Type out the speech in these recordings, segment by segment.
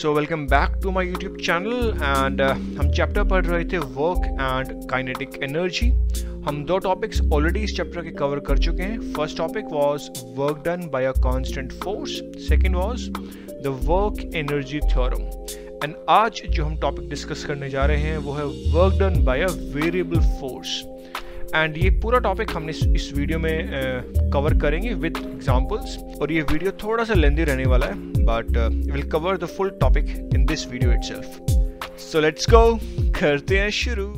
So welcome back to my YouTube channel and हम chapter पढ़ रहे थे वर्क एंड काइनेटिक एनर्जी हम दो टॉपिक्स ऑलरेडी इस चैप्टर के कवर कर चुके हैं first topic was work done by a constant force second was the work energy theorem and आज जो हम टॉपिक डिस्कस करने जा रहे हैं वो है work done by a variable force and ये पूरा टॉपिक हमने इस वीडियो में कवर uh, करेंगे विद एग्जांपल्स और ये वीडियो थोड़ा सा लेंदी रहने वाला है but will cover the full topic in this video it so let's go करते हैं शुरू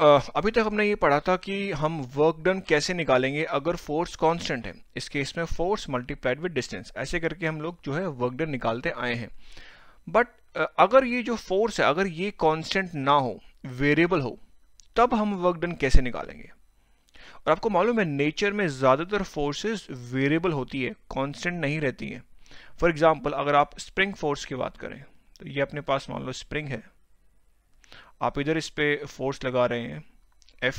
अभी तक हमने ये पढ़ा था कि हम वर्क डन कैसे निकालेंगे अगर फोर्स कांस्टेंट है इस केस में फोर्स मल्टीप्लाइड विद डिस्टेंस ऐसे करके हम लोग जो है वर्क डन निकालते आए हैं बट अगर ये जो फोर्स है अगर ये कांस्टेंट ना हो वेरिएबल हो तब हम वर्क डन कैसे निकालेंगे और आपको मालूम है नेचर में ज़्यादातर फोर्सेज वेरिएबल होती है कॉन्स्टेंट नहीं रहती हैं फॉर एग्जाम्पल अगर आप स्प्रिंग फोर्स की बात करें तो ये अपने पास मान लो स्प्रिंग है आप इधर इस पर फोर्स लगा रहे हैं एफ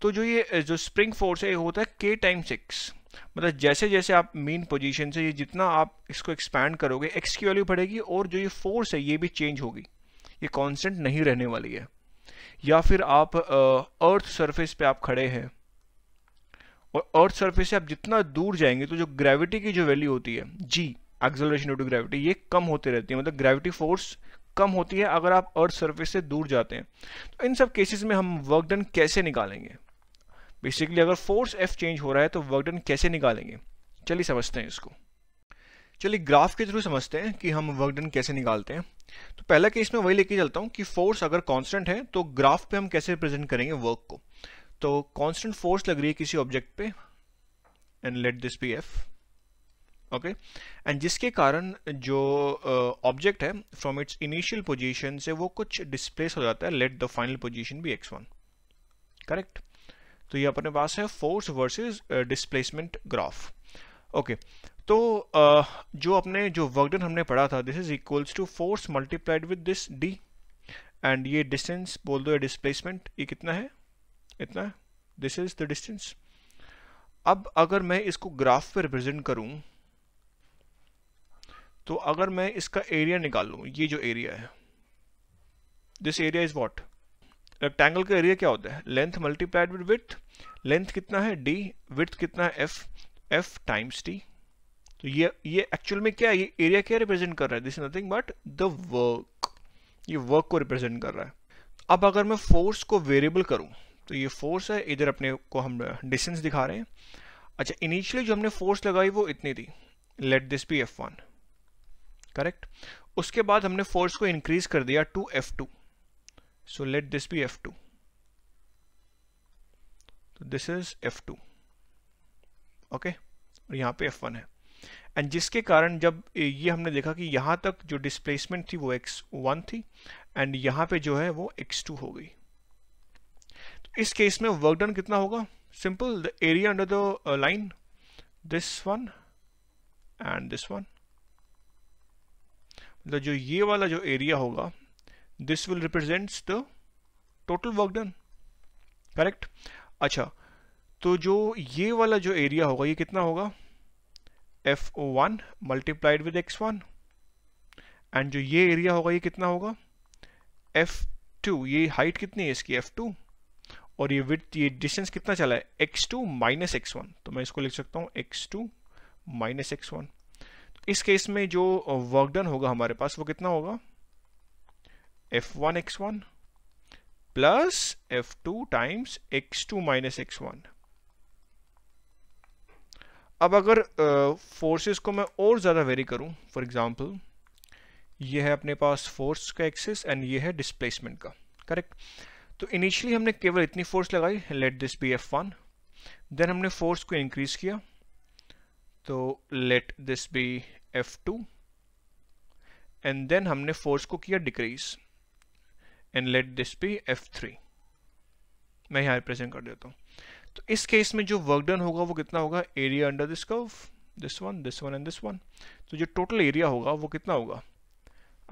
तो जो ये जो स्प्रिंग फोर्स है ये होता है के टाइम सिक्स मतलब जैसे जैसे आप मेन पोजीशन से ये जितना आप इसको एक्सपैंड करोगे एक्स की वैल्यू बढ़ेगी और जो ये फोर्स है ये भी चेंज होगी ये कांस्टेंट नहीं रहने वाली है या फिर आप अर्थ सरफेस पे आप खड़े हैं और अर्थ सरफेस से आप जितना दूर जाएंगे तो जो ग्रेविटी की जो वैल्यू होती है g acceleration due to gravity ये कम होती रहती है मतलब ग्रेविटी फोर्स कम होती है अगर आप अर्थ सर्विस से दूर जाते हैं तो इन सब केसेस में हम वर्क डन कैसे निकालेंगे बेसिकली अगर फोर्स एफ चेंज हो रहा है तो वर्क डन कैसे निकालेंगे चलिए समझते हैं इसको चलिए ग्राफ के थ्रू समझते हैं कि हम वर्क डन कैसे निकालते हैं तो पहला केस में वही लेके चलता हूँ कि फोर्स अगर कांस्टेंट है तो ग्राफ पे हम कैसे रिप्रेजेंट करेंगे वर्क को तो कांस्टेंट फोर्स लग रही है किसी ऑब्जेक्ट पे and let this be F okay and जिसके कारण जो ऑब्जेक्ट है फ्रॉम इट्स इनिशियल पोजीशन से वो कुछ डिस्प्लेस हो जाता है लेट द फाइनल पोजीशन भी एक्स वन करेक्ट तो ये अपने पास है force versus displacement graph okay तो uh, जो अपने जो वर्कडन हमने पढ़ा था this is equals to force multiplied with this D and ये डिस्टेंस बोल दो डिस्प्लेसमेंट ये कितना है इतना दिस इज द डिस्टेंस अब अगर मैं इसको ग्राफ पे रिप्रेजेंट करूं तो अगर मैं इसका एरिया निकाल लूँ ये जो एरिया है this area is what rectangle का एरिया क्या होता है length multiplied with with length कितना है डी विथ कितना है एफ एफ टाइम्स डी तो ये ये एक्चुअल में क्या है ये एरिया क्या रिप्रेजेंट कर रहा है this is nothing but the work ये वर्क को रिप्रेजेंट कर रहा है अब अगर मैं फोर्स को वेरिएबल करूँ तो ये फोर्स है इधर अपने को हम डिस्टेंस uh, दिखा रहे हैं अच्छा इनिशियली जो हमने फोर्स लगाई वो इतनी थी let this be F one correct उसके बाद हमने फोर्स को इंक्रीज कर दिया to F two so let this be F two this is F two okay और यहां पे एफ वन है एंड जिसके कारण जब ये हमने देखा कि यहां तक जो डिस्प्लेसमेंट थी वो एक्स वन थी एंड यहां पे जो है वो एक्स टू हो गई तो इस केस में वर्क डन कितना होगा simple the area under the line this one and this one मतलब जो ये वाला जो एरिया होगा this will represents the total work done correct अच्छा तो जो ये वाला जो एरिया होगा ये कितना होगा F O one multiplied with X one and जो ये एरिया होगा ये कितना होगा एफ टू ये हाइट कितनी है इसकी एफ टू और ये विथ ये डिस्टेंस कितना चला है X two minus X one तो मैं इसको लिख सकता हूँ X two minus X one इस केस में जो वर्क डन होगा हमारे पास वो कितना होगा F one X one plus F two times X two minus X one अब अगर फोर्सेस uh, को मैं और ज़्यादा वेरी करूं फॉर एग्जांपल ये है अपने पास फोर्स का एक्सेस एंड ये है डिस्प्लेसमेंट का करेक्ट तो इनिशियली हमने केवल इतनी फोर्स लगाई let this be F one then हमने फोर्स को इंक्रीज किया तो let this be F two and then हमने फोर्स को किया decrease and let this be F three मैं यहां रिप्रेजेंट कर देता हूं तो इस केस में जो वर्क डन होगा वो कितना होगा area under this curve this one this one and this one तो जो टोटल एरिया होगा वो कितना होगा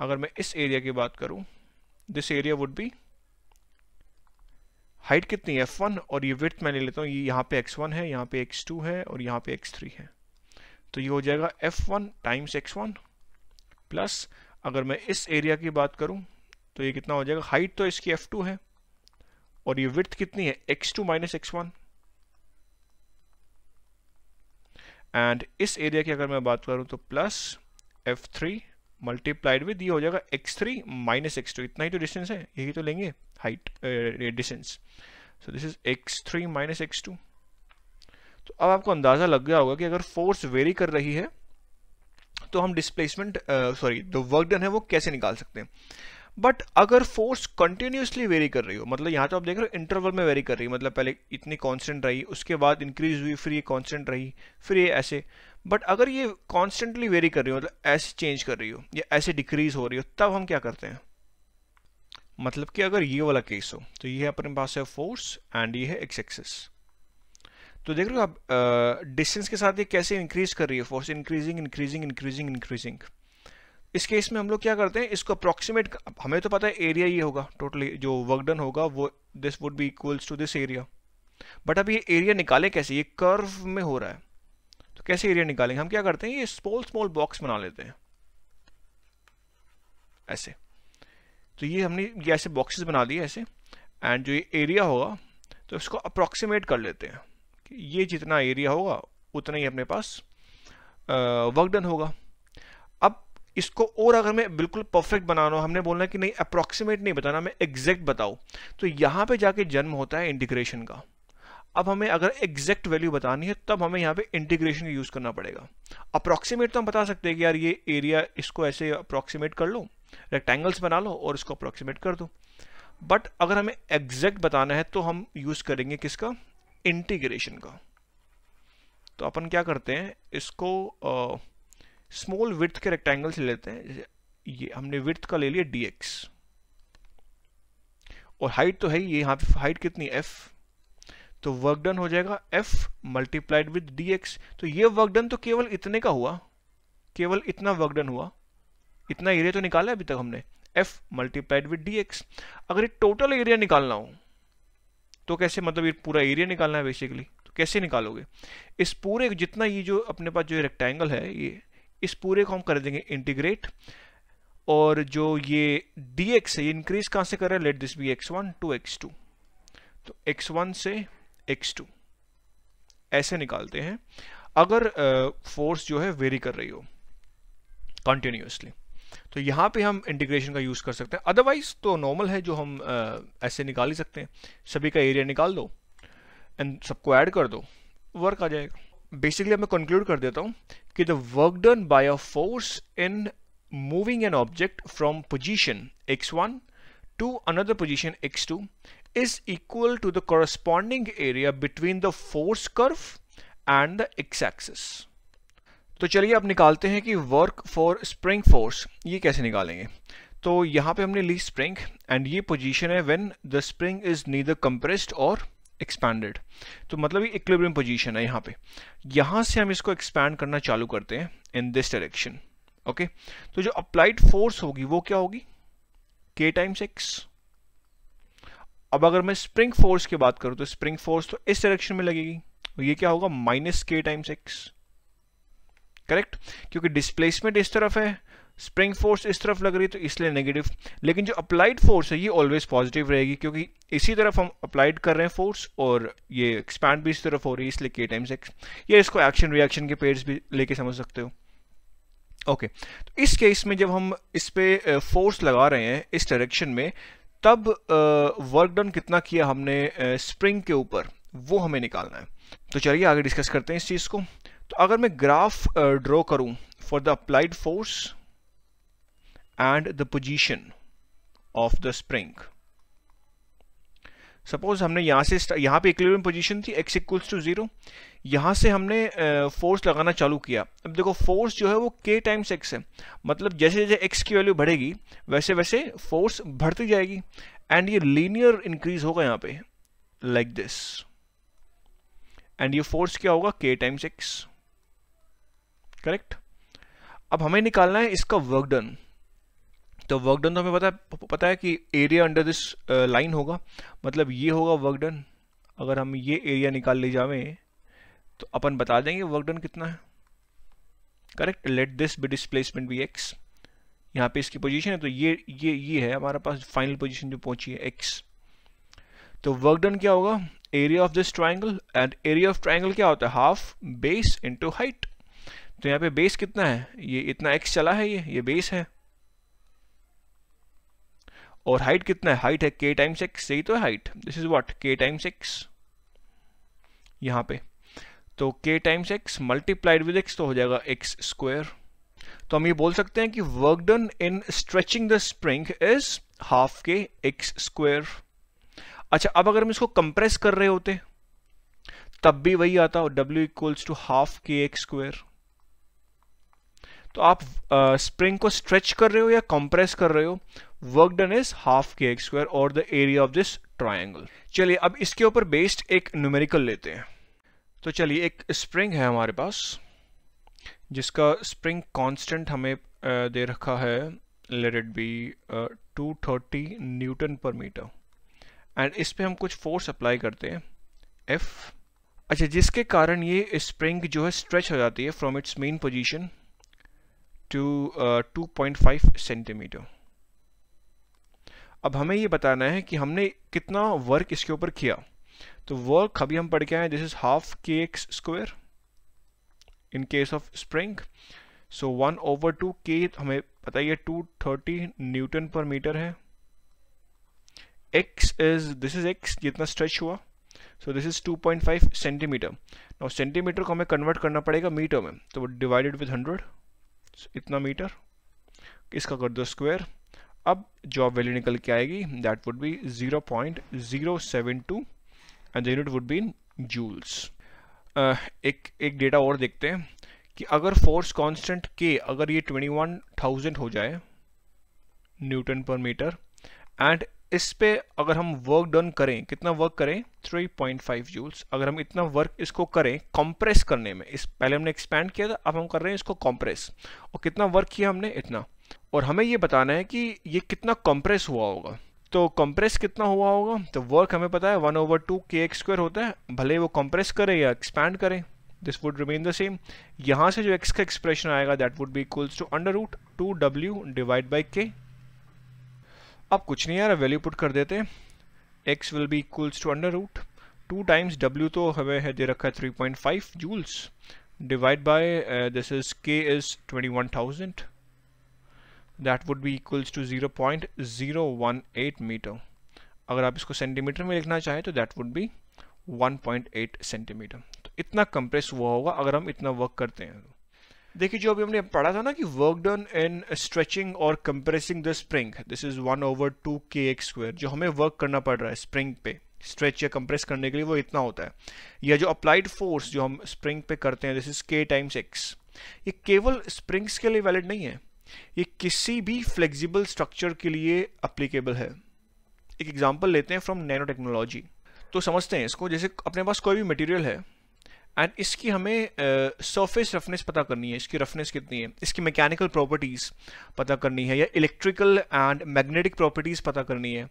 अगर मैं इस एरिया की बात करूं this area would be height कितनी है एफ वन और ये विथ मैंने लेता हूँ ये यहाँ पे एक्स वन है यहाँ पे एक्स टू है और यहाँ पे एक्स थ्री है तो ये हो जाएगा F one times X one plus अगर मैं इस एरिया की बात करूं तो ये कितना हो जाएगा हाइट तो इसकी एफ टू है और ये विथ कितनी है X two minus X one and इस एरिया की अगर मैं बात करूं तो plus F three multiplied with ये हो जाएगा X three minus X two इतना ही तो डिस्टेंस है यही तो लेंगे height distance so this is X three minus X two तो अब आपको अंदाज़ा लग गया होगा कि अगर फोर्स वेरी कर रही है तो हम डिस्प्लेसमेंट सॉरी जो वर्क डन है वो कैसे निकाल सकते हैं बट अगर फोर्स कंटिन्यूसली वेरी कर रही हो मतलब यहाँ तो आप देख रहे हो इंटरवल में वेरी कर रही है मतलब पहले इतनी कांस्टेंट रही उसके बाद इंक्रीज हुई फिर ये कांस्टेंट रही फिर ये ऐसे बट अगर ये कांस्टेंटली वेरी कर रही हो मतलब ऐसे चेंज कर रही हो या ऐसे डिक्रीज हो रही हो तब हम क्या करते हैं मतलब कि अगर ये वाला केस हो तो ये अपने पास है फोर्स एंड ये है एक्सेक्सेस एक्सेस तो देख रहे हो आप डिस्टेंस के साथ ये कैसे इंक्रीज कर रही है force increasing increasing increasing increasing इस केस में हम लोग क्या करते हैं इसको अप्रोक्सीमेट हमें तो पता है एरिया ये होगा टोटली जो वर्कडन होगा वो this would be equals to this area but अब ये एरिया निकाले कैसे ये कर्व में हो रहा है तो कैसे एरिया निकालेंगे हम क्या करते हैं ये स्मॉल स्मॉल बॉक्स बना लेते हैं ऐसे तो ये हमने ये ऐसे बॉक्सेस बना दिए ऐसे एंड जो ये एरिया होगा तो इसको अप्रोक्सीमेट कर लेते हैं ये जितना एरिया होगा उतना ही अपने पास वर्क डन होगा अब इसको और अगर मैं बिल्कुल परफेक्ट बनाना हो हमने बोलना कि नहीं अप्रॉक्सीमेट नहीं बताना मैं एग्जैक्ट बताऊँ तो यहाँ पे जाके जन्म होता है इंटीग्रेशन का अब हमें अगर एग्जैक्ट वैल्यू बतानी है तब हमें यहाँ पे इंटीग्रेशन यूज़ करना पड़ेगा अप्रॉक्सीमेट तो हम बता सकते हैं कि यार ये एरिया इसको ऐसे अप्रॉक्सीमेट कर लो रेक्टेंगल्स बना लो और इसको अप्रॉक्सीमेट कर दो बट अगर हमें एग्जैक्ट बताना है तो हम यूज़ करेंगे किसका इंटीग्रेशन का तो अपन क्या करते हैं इसको स्मॉल विथ के रेक्टेंगल से लेते हैं ये हमने विथ का ले लिया डी और हाइट तो है ही ये यहाँ पे हाइट कितनी एफ तो वर्क डन हो जाएगा एफ मल्टीप्लाइड विद डी तो ये वर्क डन तो केवल इतने का हुआ केवल इतना वर्क डन हुआ इतना एरिया तो निकाला अभी तक हमने एफ मल्टीप्लाइड विद डी अगर ये टोटल एरिया निकालना हो तो कैसे मतलब ये पूरा एरिया निकालना है बेसिकली तो कैसे निकालोगे इस पूरे जितना ये जो अपने पास जो रेक्टेंगल है ये इस पूरे को हम कर देंगे इंटीग्रेट और जो ये डी एक्स है ये इंक्रीज कहाँ से कर रहा है let this be x one to x two तो एक्स वन से एक्स टू ऐसे निकालते हैं अगर फोर्स uh, जो है वेरी कर रही हो कंटिन्यूसली तो यहाँ पे हम इंटीग्रेशन का यूज़ कर सकते हैं अदरवाइज तो नॉर्मल है जो हम ऐसे निकाल ही सकते हैं सभी का एरिया निकाल दो एंड सबको ऐड कर दो वर्क आ जाएगा बेसिकली मैं कंक्लूड कर देता हूँ कि the work done by a force in moving an object from position X one to another position X two is equal to the corresponding area between the force curve and the X axis तो चलिए अब निकालते हैं कि work for spring force ये कैसे निकालेंगे तो यहाँ पे हमने ली स्प्रिंग एंड ये पोजीशन है when the spring is neither compressed और एक्सपैंडेड तो मतलब ये इक्विलिब्रियम पोजीशन है यहाँ पे यहाँ से हम इसको एक्सपैंड करना चालू करते हैं इन दिस डायरेक्शन ओके तो जो अप्लाइड फोर्स होगी वो क्या होगी के टाइम्स एक्स अब अगर मैं स्प्रिंग फोर्स की बात करूँ तो स्प्रिंग फोर्स तो इस डायरेक्शन में लगेगी तो ये क्या होगा minus k times x correct क्योंकि डिस्प्लेसमेंट इस तरफ है स्प्रिंग फोर्स इस तरफ लग रही है तो इसलिए नेगेटिव लेकिन जो अप्लाइड फोर्स है ये ऑलवेज पॉजिटिव रहेगी क्योंकि इसी तरफ हम अप्लाइड कर रहे हैं फोर्स और ये एक्सपैंड भी इस तरफ हो रही है इसलिए के टाइम्स एक्स या इसको एक्शन रिएक्शन के पेयर्स भी लेके समझ सकते हो ओके okay. तो इस केस में जब हम इस पर फोर्स लगा रहे हैं इस डायरेक्शन में तब वर्क डन कितना किया हमने स्प्रिंग के ऊपर वो हमें निकालना है तो चलिए आगे डिस्कस करते हैं इस चीज़ को तो अगर मैं ग्राफ ड्रॉ uh, करूं for the applied force and the position of the spring suppose हमने यहां से यहां पे इक्विलिब्रियम पोजीशन थी एक्स इक्वल्स टू जीरो यहां से हमने फोर्स uh, लगाना चालू किया अब देखो फोर्स जो है वो के टाइम्स एक्स है मतलब जैसे जैसे एक्स की वैल्यू बढ़ेगी वैसे वैसे फोर्स बढ़ती जाएगी एंड ये लीनियर इंक्रीज होगा यहां पे लाइक दिस एंड ये फोर्स क्या होगा के टाइम्स एक्स करेक्ट अब हमें निकालना है इसका वर्क डन तो वर्क डन तो हमें पता है पता है कि एरिया अंडर दिस लाइन होगा मतलब ये होगा वर्क डन अगर हम ये एरिया निकाल ले जावे तो अपन बता देंगे वर्क डन कितना है correct let this be displacement be x यहाँ पे इसकी पोजीशन है तो ये ये ये है हमारे पास फाइनल पोजीशन जो पहुंची है एक्स तो वर्क डन क्या होगा area of this triangle and area of triangle क्या होता है हाफ बेस इंटू हाइट तो यहाँ पे बेस कितना है ये इतना एक्स चला है ये ये बेस है और हाइट कितना है हाइट है के टाइम्स एक्स यही तो है height this is what k times x यहाँ पे तो k times x multiplied with x तो हो जाएगा एक्स स्क्वायर तो हम ये बोल सकते हैं कि work done in stretching the spring is half k x square अच्छा अब अगर हम इसको कंप्रेस कर रहे होते तब भी वही आता W equals to half k x square तो आप स्प्रिंग को स्ट्रेच कर रहे हो या कंप्रेस कर रहे हो work done is half k x square और the area of this triangle चलिए अब इसके ऊपर बेस्ड एक न्यूमेरिकल लेते हैं तो चलिए एक स्प्रिंग है हमारे पास जिसका स्प्रिंग कांस्टेंट हमें दे रखा है let it be 230 newton per metre and इस पे हम कुछ फोर्स अप्लाई करते हैं एफ अच्छा जिसके कारण ये स्प्रिंग जो है स्ट्रेच हो जाती है from its mean position to uh, 2.5 centimetre अब हमें ये बताना है कि हमने कितना वर्क इसके ऊपर किया तो वर्क अभी हम पढ़ के आए this is half k x square in case of spring so one over two k हमें पता ही है two thirty newton per metre है x is this is x जितना स्ट्रेच हुआ so this is 2.5 centimetre now centimetre को हमें convert करना पड़ेगा मीटर में तो वो डिवाइडेड विद हंड्रेड इतना मीटर इसका कर दो स्क्वायर अब जॉब वैल्यू निकल के आएगी that would be zero point two and unit would be in joules एक एक डेटा और देखते हैं कि अगर फोर्स कांस्टेंट के अगर ये ट्वेंटी वन थाउजेंड हो जाए न्यूटन पर मीटर एंड इस पे अगर हम वर्क डन करें कितना वर्क करें 3.5 जूल्स अगर हम इतना वर्क इसको करें कंप्रेस करने में इस पहले हमने एक्सपैंड किया था अब हम कर रहे हैं इसको कंप्रेस और कितना वर्क किया हमने इतना और हमें ये बताना है कि ये कितना कंप्रेस हुआ होगा तो कंप्रेस कितना हुआ होगा तो वर्क हमें पता है one over two k x square होता है भले वो कंप्रेस करे या एक्सपैंड करें this would remain the same यहाँ से जो एक्स का एक्सप्रेशन आएगा that would be equals to under root two W divide by k अब कुछ नहीं यार वैल्यू पुट कर देते x will be equals to under root two times W तो हमें है दे रखा है three point five joules k is twenty one thousand k would 21,000 that two zero point zero one 0.018 metre अगर आप इसको सेंटीमीटर में लिखना चाहें तो दैट वुड बी 1.8 सेंटीमीटर तो इतना कंप्रेस हुआ होगा अगर हम इतना वर्क करते हैं देखिए जो अभी हमने पढ़ा था ना कि वर्क डन इन स्ट्रेचिंग और compressing the spring this is one over two k x square जो हमें वर्क करना पड़ रहा है स्प्रिंग पे स्ट्रेच या कंप्रेस करने के लिए वो इतना होता है या जो अप्लाइड फोर्स जो हम स्प्रिंग पे करते हैं this is k times x ये केवल स्प्रिंग्स के लिए वैलिड नहीं है ये किसी भी फ्लेक्सिबल स्ट्रक्चर के लिए अप्लीकेबल है एक एग्जाम्पल लेते हैं फ्रॉम नैनो टेक्नोलॉजी तो समझते हैं इसको जैसे अपने पास कोई भी मटेरियल है एंड इसकी हमें सरफेस uh, रफनेस पता करनी है इसकी रफनेस कितनी है इसकी मैकेनिकल प्रॉपर्टीज़ पता करनी है या इलेक्ट्रिकल एंड मैग्नेटिक प्रॉपर्टीज़ पता करनी है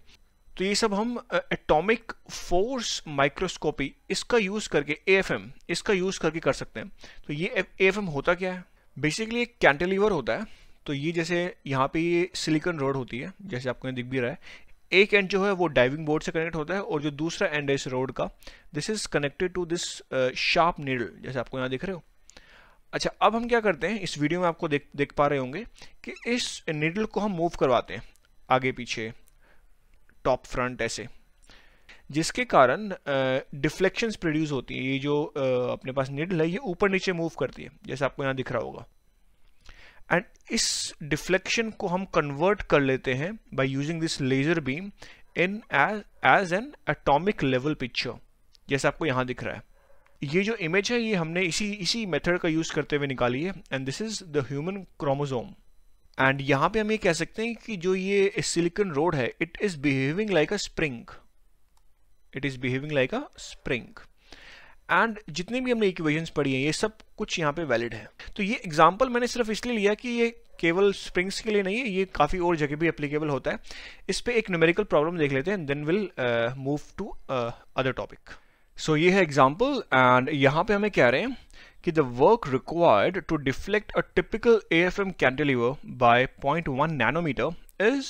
तो ये सब हम एटॉमिक फोर्स माइक्रोस्कोपी इसका यूज़ करके एएफएम इसका यूज़ करके कर सकते हैं तो ये एएफएम होता क्या है बेसिकली एक कैंटिलीवर होता है तो ये जैसे यहाँ पे ये सिलिकन रोड होती है जैसे आपको दिख भी रहा है एक एंड जो है वो डाइविंग बोर्ड से कनेक्ट होता है और जो दूसरा एंड है इस रोड का this is connected to this sharp needle जैसे आपको यहाँ दिख रहे हो अच्छा अब हम क्या करते हैं इस वीडियो में आपको देख देख पा रहे होंगे कि इस नीडल को हम मूव करवाते हैं आगे पीछे टॉप फ्रंट ऐसे जिसके कारण डिफ्लेक्शंस uh, प्रोड्यूस होती है ये जो आ, uh, अपने पास निडल है ये ऊपर नीचे मूव करती है जैसे आपको यहाँ दिख रहा होगा एंड इस डिफ्लेक्शन को हम कन्वर्ट कर लेते हैं by using this laser beam in as an atomic level picture जैसा आपको यहां दिख रहा है ये जो इमेज है ये हमने इसी इसी मेथड का यूज़ करते हुए निकाली है and this is the human chromosome and यहां पे हम ये कह सकते हैं कि जो ये सिलिकन रोड है it is behaving like a spring it is behaving like a spring and जितनी भी हमने इक्वेशंस पढ़ी हैं ये सब कुछ यहाँ पे वैलिड है तो ये एग्जाम्पल मैंने सिर्फ इसलिए लिया कि ये केवल स्प्रिंग्स के लिए नहीं है ये काफ़ी और जगह भी अप्लीकेबल होता है इस पर एक न्यूमेरिकल प्रॉब्लम देख लेते हैं then will move to other topic so ये है एग्जाम्पल एंड यहाँ पे हमें कह रहे हैं कि the work required to deflect a typical A F M cantilever by point one nanometre is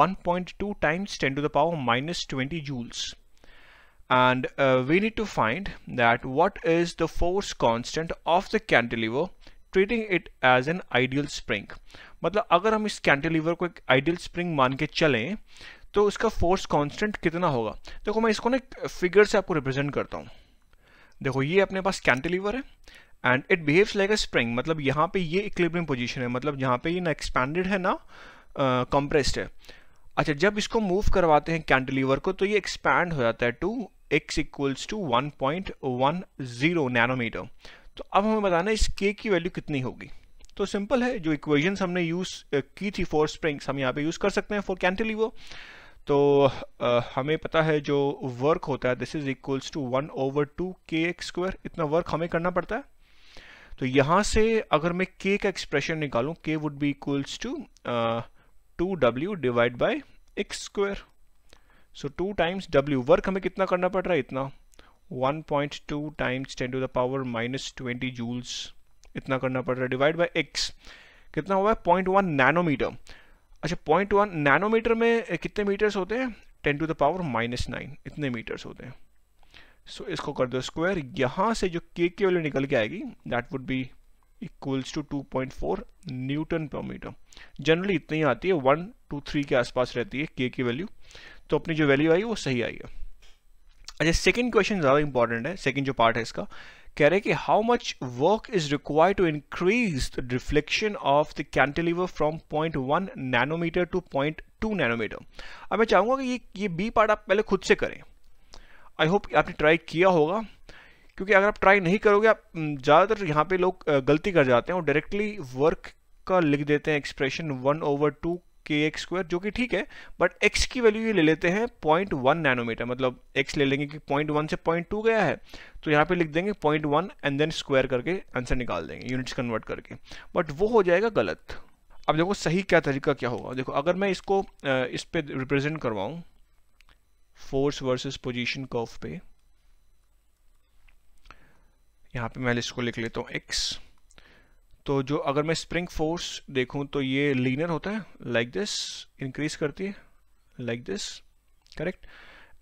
1.2 times ten to the power minus twenty joules and uh, we need to find that what is the force constant of the cantilever treating it as an ideal spring मतलब अगर हम इस cantilever को एक ideal spring मान के चलें तो उसका फोर्स कांस्टेंट कितना होगा देखो मैं इसको ना फिगर से आपको रिप्रेजेंट करता हूँ देखो ये अपने पास कैंटिलीवर है and it behaves like a spring मतलब यहाँ पे ये इक्लिब्रियम पोजीशन है मतलब यहाँ पे ये ना एक्सपेंडेड है ना कंप्रेस्ड uh, है अच्छा जब इसको मूव करवाते हैं कैंटिलीवर को तो ये एक्सपैंड हो जाता है to x equals to 1.10 nanometre तो अब हमें बताना इस k की वैल्यू कितनी होगी तो सिंपल है जो इक्वेशन हमने यूज की थी फॉर स्प्रिंग्स हम यहाँ पे यूज कर सकते हैं फॉर कैंटिलीवर तो आ, हमें पता है जो वर्क होता है this is equals to one over two k x square इतना वर्क हमें करना पड़ता है तो यहां से अगर मैं के का एक्सप्रेशन निकालूं k would be equals to two W divide by x square so two times W work हमें कितना करना पड़ रहा है इतना 1.2 point two times ten to the power minus twenty joules इतना करना पड़ रहा है डिवाइड बाई एक्स कितना हुआ है पॉइंट वन नैनोमीटर अच्छा पॉइंट वन नैनोमीटर में कितने मीटर्स होते हैं ten to the power minus nine इतने मीटर्स होते हैं सो so, इसको कर दो स्क्वायर यहाँ से जो के के वाली निकल के आएगी that would be equals to 2.4 newton per metre generally इतनी आती है वन टू थ्री के आसपास रहती है के की वैल्यू तो अपनी जो वैल्यू आई वो सही आई है अच्छा सेकेंड क्वेश्चन ज़्यादा इंपॉर्टेंट है सेकेंड जो पार्ट है इसका कह रहे हैं कि how much work is required to increase the reflection of the cantilever from point one nanometre to point two nanometre अब मैं चाहूँगा कि ये ये बी पार्ट आप पहले खुद से करें आई होप आपने ट्राई किया होगा क्योंकि अगर आप ट्राई नहीं करोगे आप ज़्यादातर यहाँ पे लोग गलती कर जाते हैं और डायरेक्टली वर्क का लिख देते हैं expression one over two k x square जो कि ठीक है बट एक्स की वैल्यू ये ले लेते हैं पॉइंट वन नैनोमीटर मतलब एक्स ले लेंगे कि पॉइंट वन से पॉइंट टू गया है तो यहाँ पे लिख देंगे point one and then square करके आंसर निकाल देंगे यूनिट्स कन्वर्ट करके बट वो हो जाएगा गलत अब देखो सही क्या तरीका क्या होगा देखो अगर मैं इसको इस पर रिप्रेजेंट करवाऊँ फोर्स वर्सेस पोजिशन कर्व पे यहाँ पे मैं लिस्ट को लिख लेता हूँ एक्स तो जो अगर मैं स्प्रिंग फोर्स देखूँ तो ये लीनर होता है लाइक दिस इंक्रीज करती है लाइक दिस करेक्ट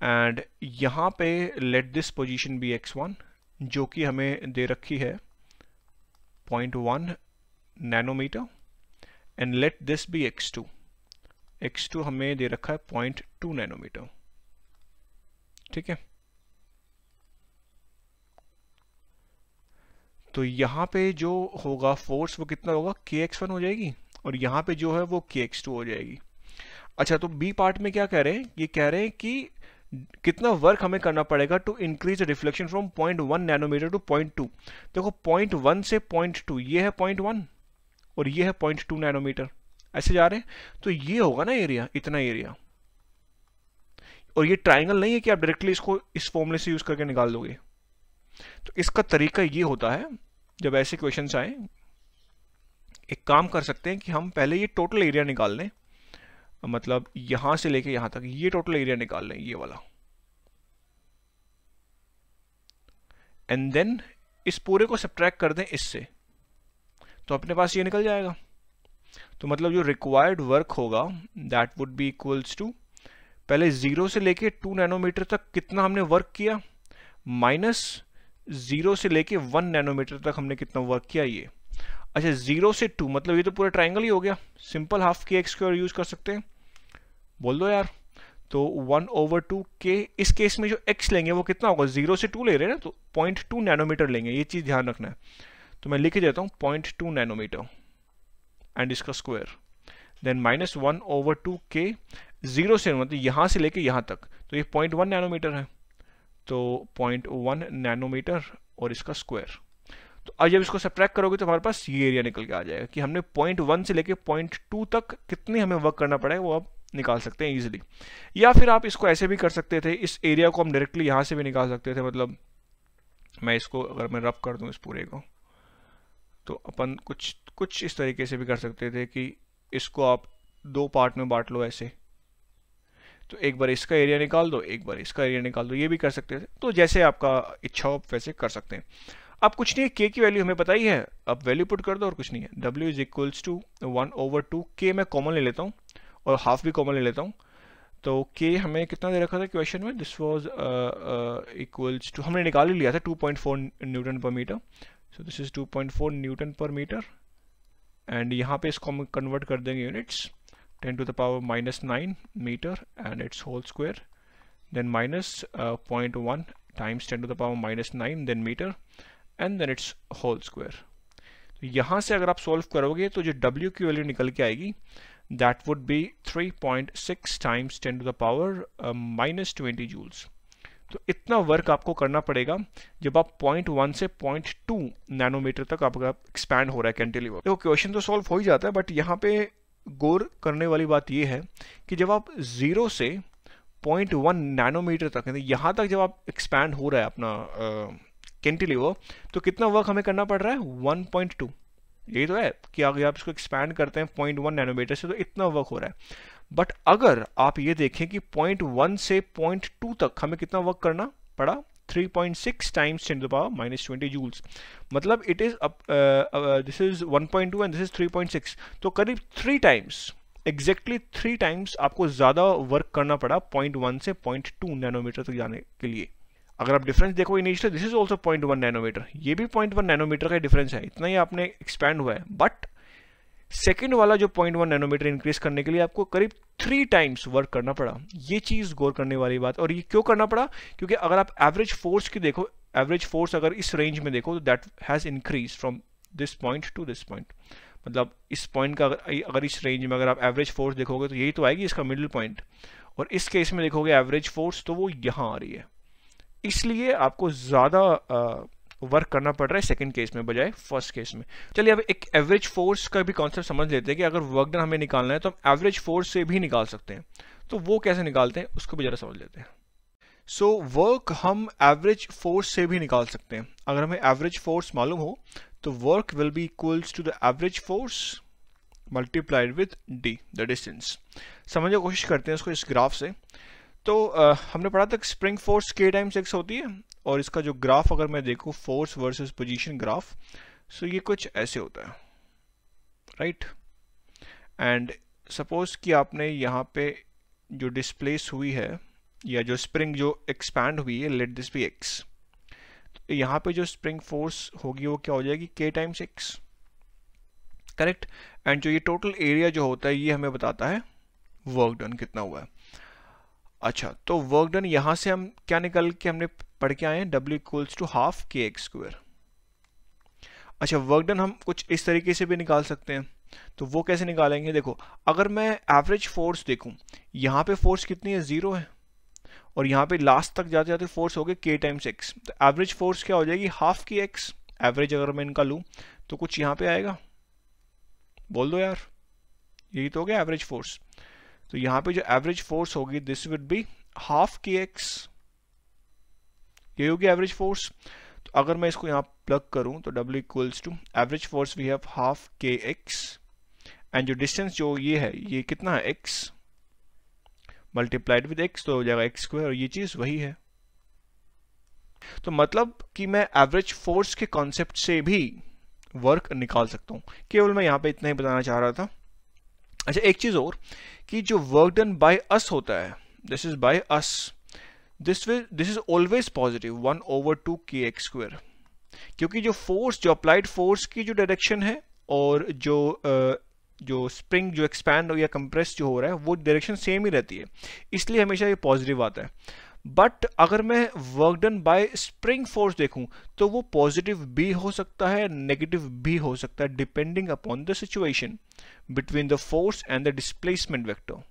एंड यहाँ पे let this position be x one जो कि हमें दे रखी है point one nanometre and let this be x two x two हमें दे रखा है पॉइंट टू नैनोमीटर ठीक है तो यहाँ पे जो होगा फोर्स वो कितना होगा के एक्स वन हो जाएगी और यहाँ पे जो है वो के एक्स टू हो जाएगी अच्छा तो बी पार्ट में क्या कह रहे हैं ये कह रहे हैं कि कितना वर्क हमें करना पड़ेगा to increase reflection from point one nanometre to point two देखो पॉइंट वन से पॉइंट टू ये है पॉइंट वन और ये है पॉइंट टू नैनोमीटर ऐसे जा रहे हैं तो ये होगा ना एरिया इतना एरिया और ये ट्राइंगल नहीं है कि आप डायरेक्टली इसको इस फॉर्मूले से यूज करके निकाल दोगे तो इसका तरीका ये होता है जब ऐसे क्वेश्चन आए एक काम कर सकते हैं कि हम पहले ये टोटल एरिया निकाल लें मतलब यहां से लेके यहां तक ये टोटल एरिया निकाल लें ये वाला एंड देन इस पूरे को सब्ट्रैक्ट कर दें इससे तो अपने पास ये निकल जाएगा तो मतलब जो रिक्वायर्ड वर्क होगा that would be equals to पहले जीरो से लेके टू नैनोमीटर तक कितना हमने वर्क किया माइनस जीरो से लेके वन नैनोमीटर तक हमने कितना वर्क किया ये अच्छा जीरो से टू मतलब ये तो पूरा ट्राइंगल ही हो गया simple half k x square use कर सकते हैं बोल दो यार तो वन ओवर टू के इस केस में जो एक्स लेंगे वो कितना होगा जीरो से टू ले रहे हैं ना तो पॉइंट टू नैनोमीटर लेंगे ये चीज़ ध्यान रखना है तो मैं लिख देता हूँ पॉइंट टू नैनोमीटर एंड इसका square then minus one over two k zero से मतलब यहां से लेके यहां तक तो ये पॉइंट वन नैनोमीटर है तो पॉइंट वन नैनोमीटर और इसका स्क्वायर तो आज जब इसको सप्रैक्ट करोगे तो हमारे पास ये एरिया निकल के आ जाएगा कि हमने पॉइंट वन से लेके पॉइंट टू तक कितनी हमें वर्क करना पड़ेगा वो आप निकाल सकते हैं ईजिली या फिर आप इसको ऐसे भी कर सकते थे इस एरिया को हम डायरेक्टली यहाँ से भी निकाल सकते थे मतलब मैं इसको अगर मैं रफ कर दूँ इस पूरे को तो अपन कुछ कुछ इस तरीके से भी कर सकते थे कि इसको आप दो पार्ट में बांट लो ऐसे तो एक बार इसका एरिया निकाल दो एक बार इसका एरिया निकाल दो ये भी कर सकते थे तो जैसे आपका इच्छा हो वैसे कर सकते हैं अब कुछ नहीं है के की वैल्यू हमें पता ही है अब वैल्यू पुट कर दो और कुछ नहीं है W is equals to one over two k मैं कॉमन ले लेता हूँ और हाफ भी कॉमन ले लेता हूँ तो के हमें कितना दे रखा था क्वेश्चन में दिस वॉज इक्वल्स टू हमने निकाल ही लिया था two point four newton per metre so this is two point four newton per metre and यहाँ पे इसको हम कन्वर्ट कर देंगे units 10 to the power minus 9 meter and its whole square then minus, uh, 0.1 times 10 to the power minus 9 then meter and then its whole square तो यहाँ से अगर आप सॉल्व करोगे तो जो W की वैल्यू निकल के आएगी that would be 3.6 times 10 to the power minus twenty joules तो इतना वर्क आपको करना पड़ेगा जब आप 0.1 से 0.2 नैनोमीटर तक आपका एक्सपैंड हो रहा है कैंटिलीवर देखो क्वेश्चन तो सॉल्व हो ही जाता है बट यहाँ पे गौर करने वाली बात यह है कि जब आप ज़ीरो से पॉइंट वन नैनोमीटर तक यहां तक जब आप एक्सपैंड हो रहा है अपना कैंटिलीवर तो कितना वर्क हमें करना पड़ रहा है वन पॉइंट टू यही तो है कि अगर आप इसको एक्सपैंड करते हैं पॉइंट वन नैनोमीटर से तो इतना वर्क हो रहा है बट अगर आप ये देखें कि पॉइंट वन से पॉइंट टू तक हमें कितना वर्क करना पड़ा 3.6 times 10 to the power minus 20 joules मतलब it is up, uh, uh, this is 1.2 and this is 3.6 तो करीब three times exactly three times आपको ज़्यादा वर्क करना पड़ा 0.1 से 0.2 नैनोमीटर तक जाने के लिए अगर आप डिफरेंस देखो initial this is also point nanometre ये भी पॉइंट नैनोमीटर का डिफरेंस है इतना ही आपने एक्सपैंड हुआ है बट सेकेंड वाला जो पॉइंट वन नैनोमीटर इंक्रीज करने के लिए आपको करीब थ्री टाइम्स वर्क करना पड़ा ये चीज़ गौर करने वाली बात और ये क्यों करना पड़ा क्योंकि अगर आप एवरेज फोर्स की देखो एवरेज फोर्स अगर इस रेंज में देखो तो that has increase from this point to this point मतलब इस पॉइंट का अगर अगर इस रेंज में अगर आप एवरेज फोर्स देखोगे तो यही तो आएगी इसका मिडिल पॉइंट और इस केस में देखोगे एवरेज फोर्स तो वो यहाँ आ रही है इसलिए आपको ज़्यादा वर्क करना पड़ रहा है सेकंड केस में बजाय फर्स्ट केस में चलिए अब एक एवरेज फोर्स का भी कॉन्सेप्ट समझ लेते हैं कि अगर वर्क डन हमें निकालना है तो हम एवरेज फोर्स से भी निकाल सकते हैं तो वो कैसे निकालते हैं उसको भी ज़रा समझ लेते हैं सो so, वर्क हम एवरेज फोर्स से भी निकाल सकते हैं अगर हमें एवरेज फोर्स मालूम हो तो work will be equals to the average force multiplied with d the distance समझने की कोशिश करते हैं उसको इस ग्राफ से तो uh, हमने पढ़ा था spring force k times x होती है और इसका जो ग्राफ अगर मैं देखूँ force versus position graph so ये कुछ ऐसे होता है राइट एंड सपोज कि आपने यहाँ पे जो डिस्प्लेस हुई है या जो स्प्रिंग जो एक्सपैंड हुई है लेट दिस बी एक्स तो यहाँ पे जो स्प्रिंग फोर्स होगी वो क्या हो जाएगी के टाइम्स एक्स करेक्ट एंड जो ये टोटल एरिया जो होता है ये हमें बताता है वर्क डन कितना हुआ है अच्छा तो वर्क डन यहाँ से हम क्या निकल के हमने पढ़ के आए W equals to half k x square अच्छा वर्क डन हम कुछ इस तरीके से भी निकाल सकते हैं तो वो कैसे निकालेंगे देखो अगर मैं एवरेज फोर्स देखूं यहाँ पे फोर्स कितनी है ज़ीरो है और यहाँ पे लास्ट तक जाते जाते फोर्स हो गए के टाइम्स एक्स तो एवरेज फोर्स क्या हो जाएगी हाफ की एक्स एवरेज अगर मैं इनका लूँ तो कुछ यहाँ पे आएगा बोल दो यार यही तो हो गया एवरेज फोर्स तो यहाँ पे जो एवरेज फोर्स होगी this would be half k x ये होगी एवरेज फोर्स तो अगर मैं इसको यहाँ प्लग करूँ तो W equals to average force we have half k x and जो डिस्टेंस जो ये है ये कितना है एक्स मल्टीप्लाइड विद एक्स तो हो जाएगा एक्स स्क्वायर और ये चीज़ वही है तो मतलब कि मैं एवरेज फोर्स के कॉन्सेप्ट से भी वर्क निकाल सकता हूँ केवल मैं यहाँ पे इतना ही बताना चाह रहा था अच्छा एक चीज़ और कि जो वर्क डन बाय अस होता है this is by us this will this is always one over two k x square क्योंकि जो फोर्स जो अप्लाइड फोर्स की जो डायरेक्शन है और जो जो स्प्रिंग जो एक्सपैंड या कंप्रेस जो हो रहा है वो डायरेक्शन सेम ही रहती है इसलिए हमेशा ये पॉजिटिव आता है बट अगर मैं work done by spring force देखूं तो वो पॉजिटिव भी हो सकता है नेगेटिव भी हो सकता है depending upon the situation between the force and the displacement vector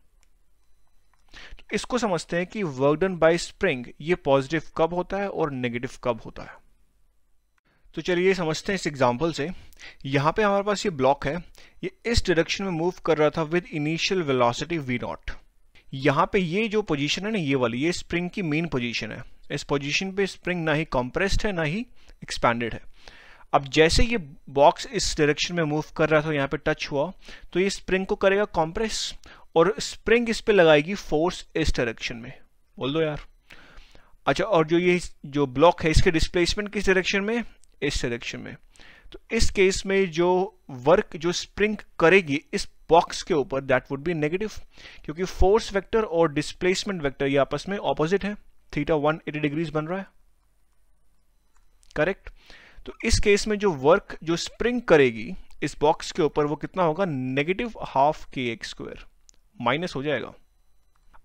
इसको समझते हैं कि वर्क डन बाय स्प्रिंग ये पॉजिटिव कब होता है और नेगेटिव कब होता है तो चलिए समझते हैं इस एग्जांपल से यहां पे हमारे पास ये ब्लॉक है ये इस डायरेक्शन में मूव कर रहा था with initial velocity v naught यहां पे ये जो पोजीशन है ना ये वाली ये स्प्रिंग की मेन पोजीशन है इस पोजीशन पे स्प्रिंग ना ही कंप्रेस्ड है ना ही एक्सपैंडेड है अब जैसे ये बॉक्स इस डायरेक्शन में मूव कर रहा था यहाँ पे टच हुआ तो ये स्प्रिंग को करेगा कॉम्प्रेस और स्प्रिंग इस पर लगाएगी फोर्स इस डायरेक्शन में बोल दो यार अच्छा और जो ये जो ब्लॉक है इसके डिस्प्लेसमेंट किस डायरेक्शन में इस डायरेक्शन में तो इस केस में जो वर्क जो स्प्रिंग करेगी इस बॉक्स के ऊपर दैट वुड बी नेगेटिव क्योंकि फोर्स वेक्टर और डिस्प्लेसमेंट वेक्टर ये आपस में ऑपोजिट है थीटा 180 डिग्रीज बन रहा है करेक्ट तो इस केस में जो वर्क जो स्प्रिंग करेगी इस बॉक्स के ऊपर वो कितना होगा negative half k x square minus हो जाएगा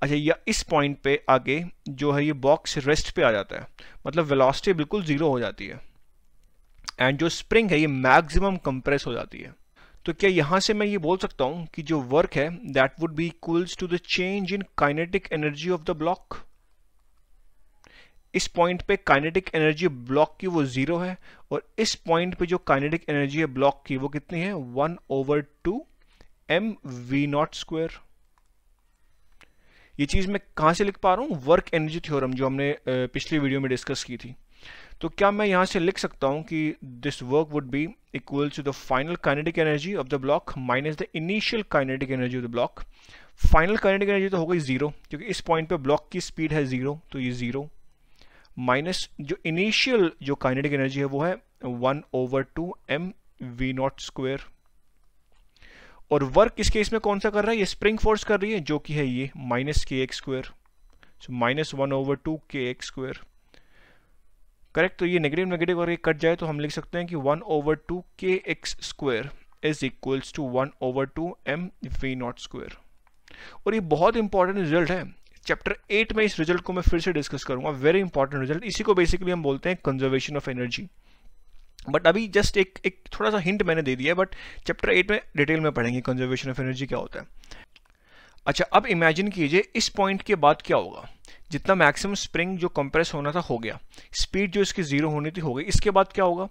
अच्छा या इस पॉइंट पे आगे जो है ये बॉक्स रेस्ट पे आ जाता है मतलब वेलोसिटी बिल्कुल ज़ीरो हो जाती है एंड जो स्प्रिंग है ये मैक्सिमम कंप्रेस हो जाती है तो क्या यहाँ से मैं ये बोल सकता हूँ कि जो वर्क है that would be equals to the change in kinetic energy of the block इस पॉइंट पे काइनेटिक एनर्जी ब्लॉक की वो जीरो है और इस पॉइंट पे जो काइनेटिक एनर्जी है ब्लॉक की वो कितनी है one over two m v naught square ये चीज़ मैं कहां से लिख पा रहा हूँ वर्क एनर्जी थ्योरम जो हमने पिछली वीडियो में डिस्कस की थी तो क्या मैं यहां से लिख सकता हूं कि this work would be equal to the final kinetic energy of the block minus the initial kinetic energy of the block final kinetic energy तो हो गई जीरो क्योंकि इस पॉइंट पे ब्लॉक की स्पीड है जीरो तो ये जीरो माइनस जो इनिशियल जो काइनेटिक एनर्जी है वो है one over two m v naught square और वर्क किस केस में कौन सा कर रहा है ये स्प्रिंग फोर्स कर रही है जो कि है ये minus k x square so minus one over two k x square correct तो ये नेगेटिव नेगेटिव अगर ये कट जाए तो हम लिख सकते हैं कि one over two k x square is equals to one over two m v naught square और ये बहुत इंपॉर्टेंट रिजल्ट है चैप्टर एट में इस रिजल्ट को मैं फिर से डिस्कस करूंगा वेरी इंपॉर्टेंट रिजल्ट इसी को बेसिकली हम बोलते हैं कंजर्वेशन ऑफ एनर्जी बट अभी जस्ट एक एक थोड़ा सा हिंट मैंने दे दिया बट चैप्टर एट में डिटेल में पढ़ेंगे कंजर्वेशन ऑफ एनर्जी क्या होता है अच्छा अब इमेजिन कीजिए इस पॉइंट के बाद क्या होगा जितना मैक्सिमम स्प्रिंग जो कंप्रेस होना था हो गया स्पीड जो इसकी जीरो होनी थी हो गई इसके बाद क्या होगा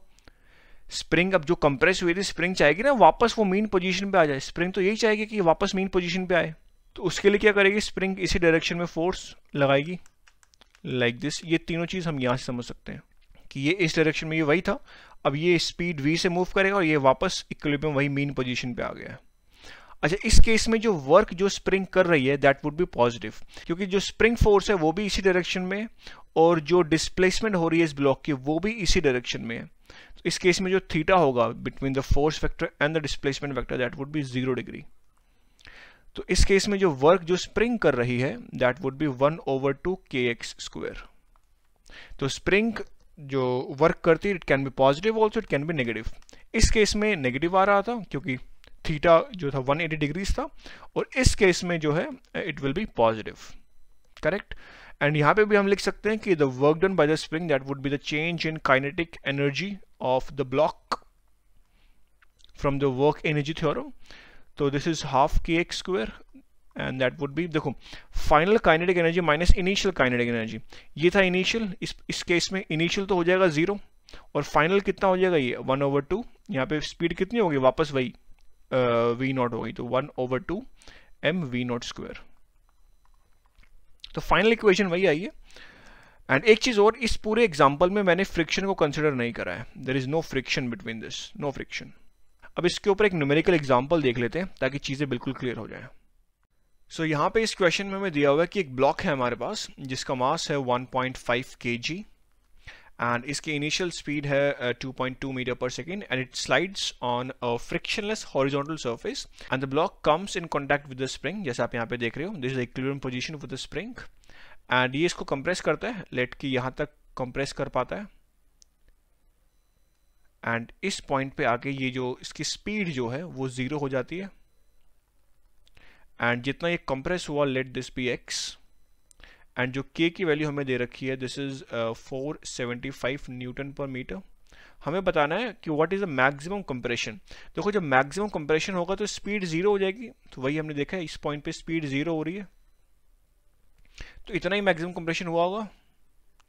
स्प्रिंग अब जो कंप्रेस हुई थी स्प्रिंग चाहेगी ना वापस वो मेन पोजीशन पे आ जाए स्प्रिंग तो यही चाहेगी कि वापस मेन पोजीशन पे आए तो उसके लिए क्या करेगी स्प्रिंग इसी डायरेक्शन में फोर्स लगाएगी लाइक like दिस ये तीनों चीज़ हम यहाँ से समझ सकते हैं कि ये इस डायरेक्शन में ये वही था अब ये स्पीड वी से मूव करेगा और ये वापस इक्विलिब्रियम वही मेन पोजीशन पे आ गया अच्छा इस केस में जो वर्क जो स्प्रिंग कर रही है दैट वुड बी पॉजिटिव क्योंकि जो स्प्रिंग फोर्स है वो भी इसी डायरेक्शन में और जो डिस्प्लेसमेंट हो रही है इस ब्लॉक की वो भी इसी डायरेक्शन में है तो इस केस में जो थीटा होगा between the force factor and the displacement factor that would be zero degree तो इस केस में जो वर्क जो स्प्रिंग कर रही है that would be one over two k x square तो स्प्रिंग जो वर्क करती है it can be positive also it can be negative इस केस में नेगेटिव आ रहा था क्योंकि थीटा जो था 180 डिग्रीज था और इस केस में जो है it will be positive correct and यहाँ पे भी हम लिख सकते हैं कि the work done by the spring that would be the change in kinetic energy of the block from the work energy theorem तो this is half k x square and that would be देखो final kinetic energy minus initial kinetic energy ये था initial इस इस case में initial तो हो जाएगा जीरो और फाइनल कितना हो जाएगा ये वन ओवर टू यहाँ पे स्पीड कितनी होगी वापस वही वी नॉट हो गई तो one over two m v naught square तो फाइनल इक्वेशन वही आई है एंड एक चीज़ और इस पूरे एग्जाम्पल में मैंने फ्रिक्शन को कंसिडर नहीं करा है there is no friction between this no friction अब इसके ऊपर एक न्यूमेरिकल एग्जाम्पल देख लेते हैं ताकि चीज़ें बिल्कुल क्लियर हो जाए सो so, यहाँ पे इस क्वेश्चन में हमें दिया हुआ है कि एक ब्लॉक है हमारे पास जिसका मास है 1.5 पॉइंट एंड इसकी इनिशियल स्पीड है 2.2 meter per second and it slides on a frictionless horizontal surface and the block comes in contact with the spring जैसे आप यहाँ पे देख रहे हो this is equilibrium with the spring and ये इसको कंप्रेस करता है लेट की यहाँ तक कंप्रेस कर पाता है एंड इस पॉइंट पे आके ये जो इसकी स्पीड जो है वो ज़ीरो हो जाती है एंड जितना ये कंप्रेस हुआ let this be x and जो के की वैल्यू हमें दे रखी है this is four seventy five newton per meter हमें बताना है कि what is the maximum compression देखो जब मैक्सिमम कंप्रेशन होगा तो स्पीड ज़ीरो हो जाएगी तो वही हमने देखा है इस पॉइंट पे स्पीड ज़ीरो हो रही है तो इतना ही मैक्सिमम कंप्रेशन हुआ होगा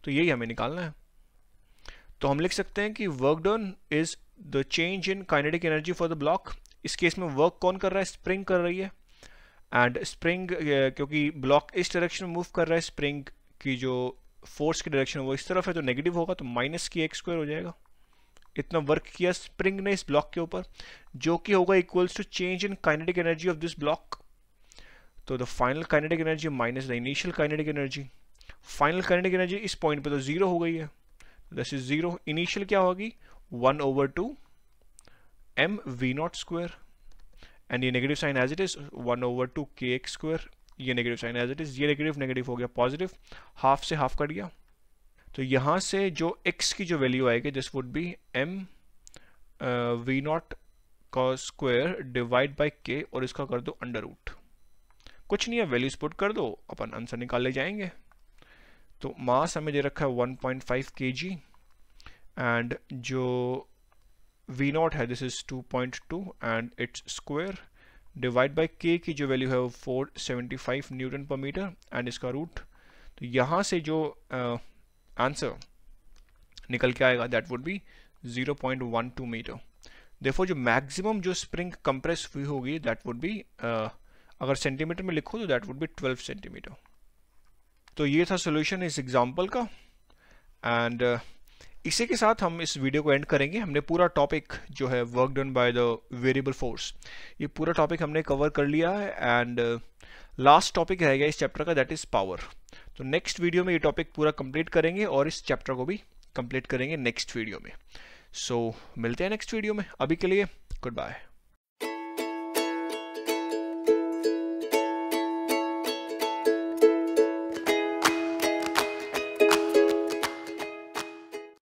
तो यही हमें निकालना है तो हम लिख सकते हैं कि work done is the change in kinetic energy for the block इस केस में वर्क कौन कर रहा है स्प्रिंग कर रही है एंड स्प्रिंग uh, क्योंकि ब्लॉक इस डायरेक्शन में मूव कर रहा है स्प्रिंग की जो फोर्स की डायरेक्शन वो इस तरफ है तो नेगेटिव होगा तो माइनस की एक्स स्क्वायर हो जाएगा इतना वर्क किया स्प्रिंग ने इस ब्लॉक के ऊपर जो कि होगा equals to change in kinetic energy of this block तो the final kinetic energy minus the initial kinetic energy final kinetic energy इस पॉइंट पे तो जीरो हो गई है दिस इज जीरो इनिशियल क्या होगी one over two m v naught square and ये negative sign as it is one over two k x square ये negative sign as it is ये नेगेटिव नेगेटिव हो गया पॉजिटिव हाफ से half cut गया तो यहाँ से जो x की जो वैल्यू आएगी this would be m v naught का स्क्वायर डिवाइड बाई के और इसका कर दो अंडर रूट कुछ नहीं है वैल्यूज पुट कर दो अपन आंसर निकाल ले जाएंगे तो मास हमें दे रखा है 1.5 पॉइंट एंड जो वी नॉट है this is 2.2 and it's square divide by k की जो वैल्यू है वो 475 न्यूटन पर मीटर एंड इसका रूट तो यहाँ से जो आंसर uh, निकल के आएगा दैट वुड बी 0.12 मीटर देखो जो मैक्सिमम जो स्प्रिंग कंप्रेस हुई होगी दैट वुड बी अगर सेंटीमीटर में लिखो तो दैट वुड बी 12 सेंटीमीटर तो ये था सोल्यूशन इस एग्जाम्पल का एंड uh, इसी के साथ हम इस वीडियो को एंड करेंगे हमने पूरा टॉपिक जो है work done by the variable force ये पूरा टॉपिक हमने कवर कर लिया है एंड लास्ट टॉपिक रहेगा इस चैप्टर का दैट इज़ पावर तो नेक्स्ट वीडियो में ये टॉपिक पूरा कंप्लीट करेंगे और इस चैप्टर को भी कंप्लीट करेंगे नेक्स्ट वीडियो में सो so, मिलते हैं नेक्स्ट वीडियो में अभी के लिए गुड बाय